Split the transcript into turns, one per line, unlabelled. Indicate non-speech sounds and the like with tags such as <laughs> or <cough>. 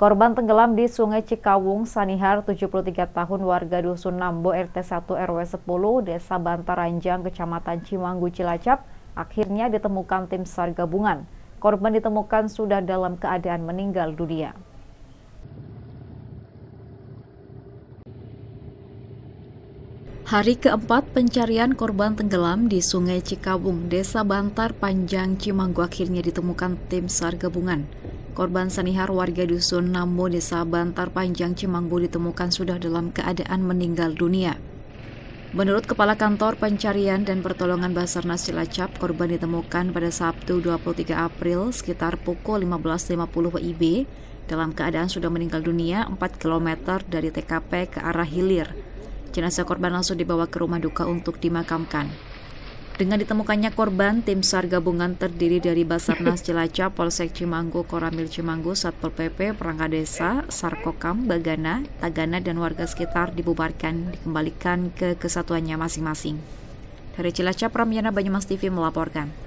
Korban tenggelam di Sungai Cikawung, Sanihar, 73 tahun, warga Dusun Nambo, RT 1 RW 10, Desa Bantaranjang, Kecamatan Cimanggu, Cilacap, akhirnya ditemukan tim SAR gabungan. Korban ditemukan sudah dalam keadaan meninggal dunia. Hari keempat pencarian korban tenggelam di Sungai Cikawung, Desa Bantar Panjang Cimanggu akhirnya ditemukan tim SAR gabungan. Korban Sanihar warga dusun Namo Desa Bantar Panjang Cimanggu ditemukan sudah dalam keadaan meninggal dunia. Menurut Kepala Kantor Pencarian dan Pertolongan Basarnas Cilacap, korban ditemukan pada Sabtu 23 April sekitar pukul 15.50 WIB dalam keadaan sudah meninggal dunia 4 km dari TKP ke arah hilir. Jenazah korban langsung dibawa ke rumah duka untuk dimakamkan. Dengan ditemukannya korban, tim SAR gabungan terdiri dari Basarnas Cilacap, <laughs> Polsek Cimanggu, Koramil Cimanggu, Satpol PP, Perangkat Desa, Sarkokam, Bagana, Tagana, dan warga sekitar dibubarkan, dikembalikan ke kesatuannya masing-masing. Dari Cilacap, Ramyana Banyumas TV melaporkan.